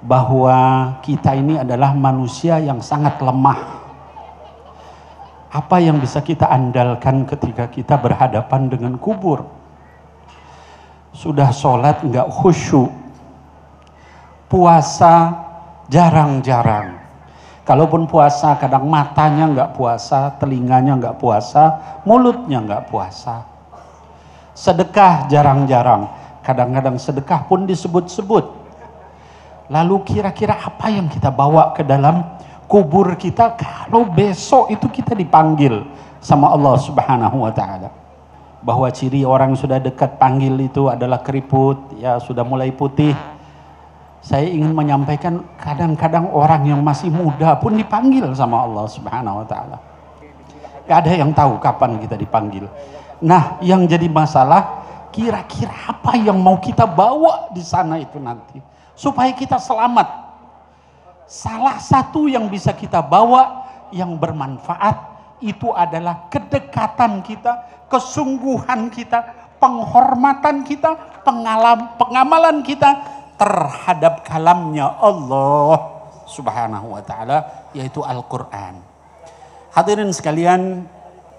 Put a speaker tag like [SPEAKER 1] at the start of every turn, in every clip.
[SPEAKER 1] bahwa kita ini adalah manusia yang sangat lemah. Apa yang bisa kita andalkan ketika kita berhadapan dengan kubur? Sudah sholat nggak khusyuk, puasa jarang-jarang. Kalaupun puasa, kadang matanya nggak puasa, telinganya nggak puasa, mulutnya nggak puasa. Sedekah jarang-jarang, kadang-kadang sedekah pun disebut-sebut Lalu kira-kira apa yang kita bawa ke dalam kubur kita kalau besok itu kita dipanggil sama Allah Subhanahu wa taala. Bahwa ciri orang sudah dekat panggil itu adalah keriput, ya sudah mulai putih. Saya ingin menyampaikan kadang-kadang orang yang masih muda pun dipanggil sama Allah Subhanahu wa taala. Gak ada yang tahu kapan kita dipanggil. Nah, yang jadi masalah kira-kira apa yang mau kita bawa di sana itu nanti supaya kita selamat. Salah satu yang bisa kita bawa yang bermanfaat itu adalah kedekatan kita, kesungguhan kita, penghormatan kita, pengalam, pengamalan kita terhadap kalamnya Allah Subhanahu wa taala yaitu Al-Qur'an. Hadirin sekalian,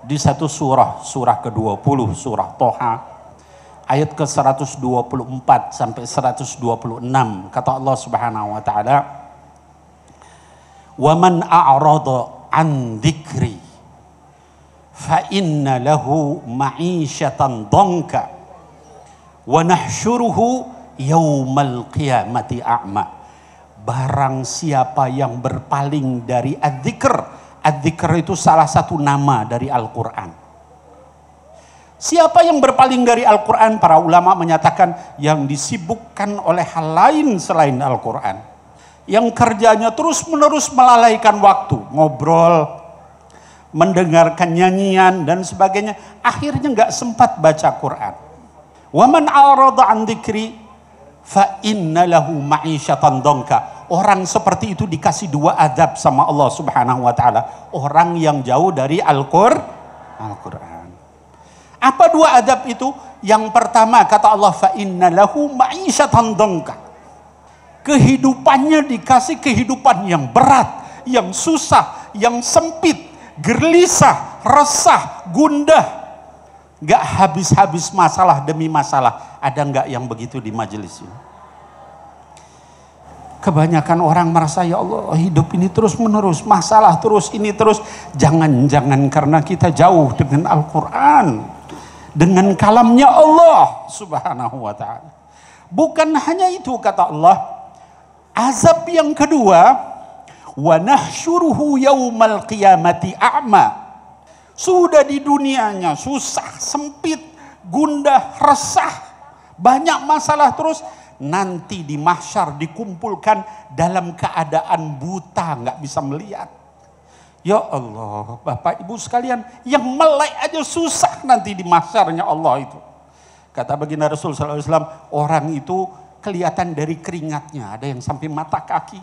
[SPEAKER 1] di satu surah, surah ke-20, surah Toha, ayat ke 124 sampai 126 kata Allah Subhanahu wa taala wa man a'rada an dzikri fa inna lahu ma'isyatan dhanka wa nahsyuruhu yaumal qiyamati a'ma barang siapa yang berpaling dari adzikr adzikr itu salah satu nama dari Al-Qur'an Siapa yang berpaling dari Al-Quran? Para ulama menyatakan yang disibukkan oleh hal lain selain Al-Quran. Yang kerjanya terus-menerus melalaikan waktu, ngobrol, mendengarkan nyanyian dan sebagainya. Akhirnya nggak sempat baca Quran. Waman an fa inna lahu ma'isyatan dongka. Orang seperti itu dikasih dua adab sama Allah Subhanahu wa taala. Orang yang jauh dari Al-Qur'an. Al-Qur'an. Apa dua adab itu? Yang pertama kata Allah fa inna lahu Kehidupannya dikasih kehidupan yang berat, yang susah, yang sempit, gelisah, resah, gundah. Gak habis-habis masalah demi masalah. Ada nggak yang begitu di majelis ini? kebanyakan orang merasa ya Allah hidup ini terus menerus masalah terus ini terus jangan-jangan karena kita jauh dengan Al-Quran dengan kalamnya Allah Subhanahu wa taala. Bukan hanya itu kata Allah, azab yang kedua wa nahsyuruhu yaumal qiyamati a'ma. Sudah di dunianya susah, sempit, gundah, resah, banyak masalah terus nanti di mahsyar dikumpulkan dalam keadaan buta, nggak bisa melihat Ya Allah, Bapak Ibu sekalian, yang melek aja susah nanti di masarnya Allah itu. Kata baginda Rasul SAW, orang itu kelihatan dari keringatnya. Ada yang sampai mata kaki,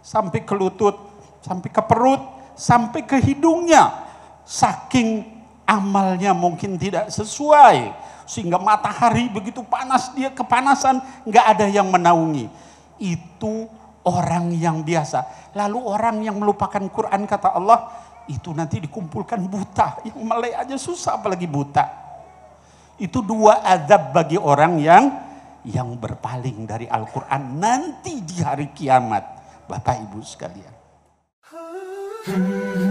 [SPEAKER 1] sampai ke lutut, sampai ke perut, sampai ke hidungnya. Saking amalnya mungkin tidak sesuai. Sehingga matahari begitu panas, dia kepanasan, nggak ada yang menaungi. Itu orang yang biasa. Lalu orang yang melupakan Quran kata Allah, itu nanti dikumpulkan buta. Yang melek aja susah apalagi buta. Itu dua azab bagi orang yang yang berpaling dari Al-Quran nanti di hari kiamat. Bapak Ibu sekalian. Hmm.